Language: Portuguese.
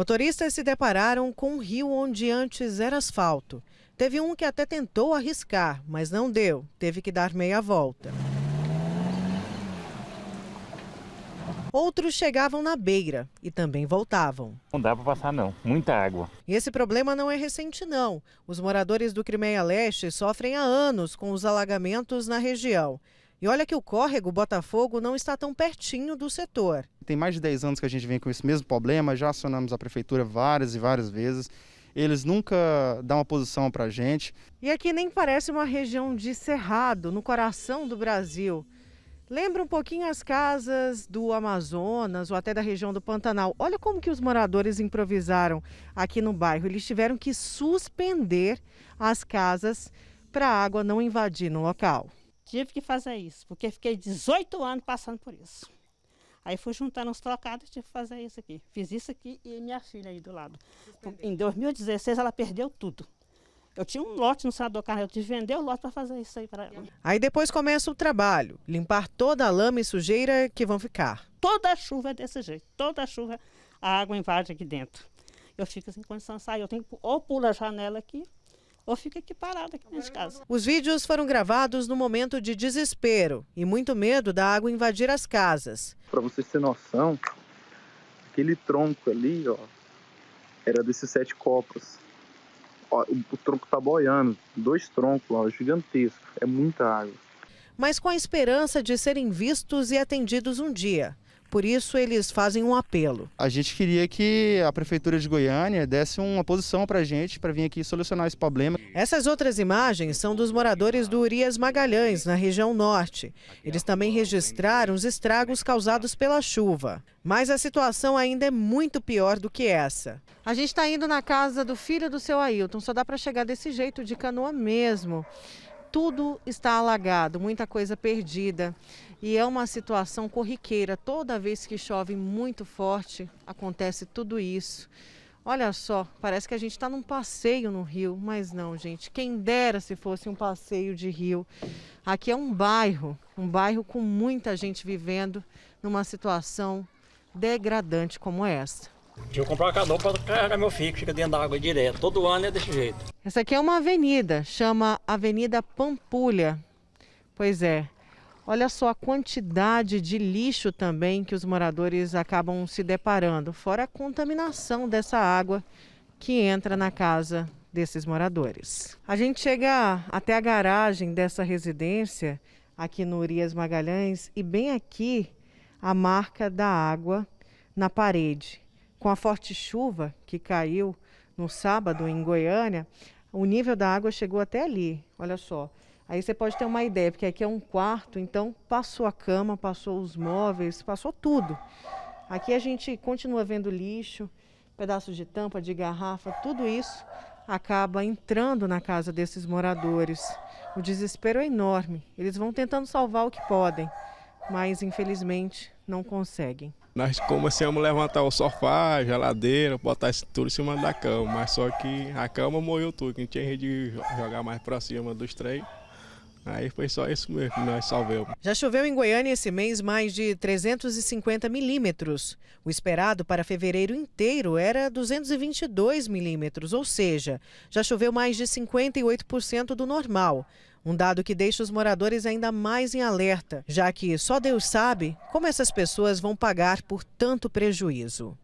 Motoristas se depararam com um rio onde antes era asfalto. Teve um que até tentou arriscar, mas não deu, teve que dar meia volta. Outros chegavam na beira e também voltavam. Não dá para passar não, muita água. E esse problema não é recente não. Os moradores do Crimeia Leste sofrem há anos com os alagamentos na região. E olha que o córrego Botafogo não está tão pertinho do setor. Tem mais de 10 anos que a gente vem com esse mesmo problema, já acionamos a prefeitura várias e várias vezes. Eles nunca dão uma posição para a gente. E aqui nem parece uma região de cerrado, no coração do Brasil. Lembra um pouquinho as casas do Amazonas ou até da região do Pantanal. Olha como que os moradores improvisaram aqui no bairro. Eles tiveram que suspender as casas para a água não invadir no local. Tive que fazer isso, porque fiquei 18 anos passando por isso. Aí fui juntando uns trocados e tive que fazer isso aqui. Fiz isso aqui e minha filha aí do lado. Em 2016 ela perdeu tudo. Eu tinha um lote no Senador Carneiro, eu tive que vender o lote para fazer isso aí para ela. Aí depois começa o trabalho, limpar toda a lama e sujeira que vão ficar. Toda chuva é desse jeito, toda chuva a água invade aqui dentro. Eu fico sem condição de sair, eu tenho que ou pula a janela aqui ou fica aqui parado aqui dentro de casa. Os vídeos foram gravados no momento de desespero e muito medo da água invadir as casas. Para vocês terem noção, aquele tronco ali, ó, era desses sete copos. Ó, o, o tronco tá boiando, dois troncos, ó, gigantesco, é muita água. Mas com a esperança de serem vistos e atendidos um dia. Por isso, eles fazem um apelo. A gente queria que a Prefeitura de Goiânia desse uma posição para a gente, para vir aqui solucionar esse problema. Essas outras imagens são dos moradores do Urias Magalhães, na região norte. Eles também registraram os estragos causados pela chuva. Mas a situação ainda é muito pior do que essa. A gente está indo na casa do filho do seu Ailton, só dá para chegar desse jeito, de canoa mesmo tudo está alagado, muita coisa perdida. E é uma situação corriqueira. Toda vez que chove muito forte, acontece tudo isso. Olha só, parece que a gente está num passeio no rio, mas não, gente. Quem dera se fosse um passeio de rio. Aqui é um bairro, um bairro com muita gente vivendo numa situação degradante como essa. Deixa eu comprar uma canoa para carregar meu filho, que fica dentro da água direto. Todo ano é desse jeito. Essa aqui é uma avenida, chama Avenida Pampulha. Pois é. Olha só a quantidade de lixo também que os moradores acabam se deparando, fora a contaminação dessa água que entra na casa desses moradores. A gente chega até a garagem dessa residência, aqui no Urias Magalhães, e bem aqui a marca da água na parede. Com a forte chuva que caiu no sábado em Goiânia, o nível da água chegou até ali. Olha só. Aí você pode ter uma ideia, porque aqui é um quarto, então passou a cama, passou os móveis, passou tudo. Aqui a gente continua vendo lixo, pedaços de tampa, de garrafa, tudo isso acaba entrando na casa desses moradores. O desespero é enorme. Eles vão tentando salvar o que podem mas infelizmente não conseguem. Nós começamos assim, a levantar o sofá, a geladeira, botar isso tudo em cima da cama, mas só que a cama morreu tudo, que não tinha jeito de jogar mais para cima dos três. Aí foi só isso mesmo que nós salvamos. Já choveu em Goiânia esse mês mais de 350 milímetros. O esperado para fevereiro inteiro era 222 milímetros, ou seja, já choveu mais de 58% do normal. Um dado que deixa os moradores ainda mais em alerta, já que só Deus sabe como essas pessoas vão pagar por tanto prejuízo.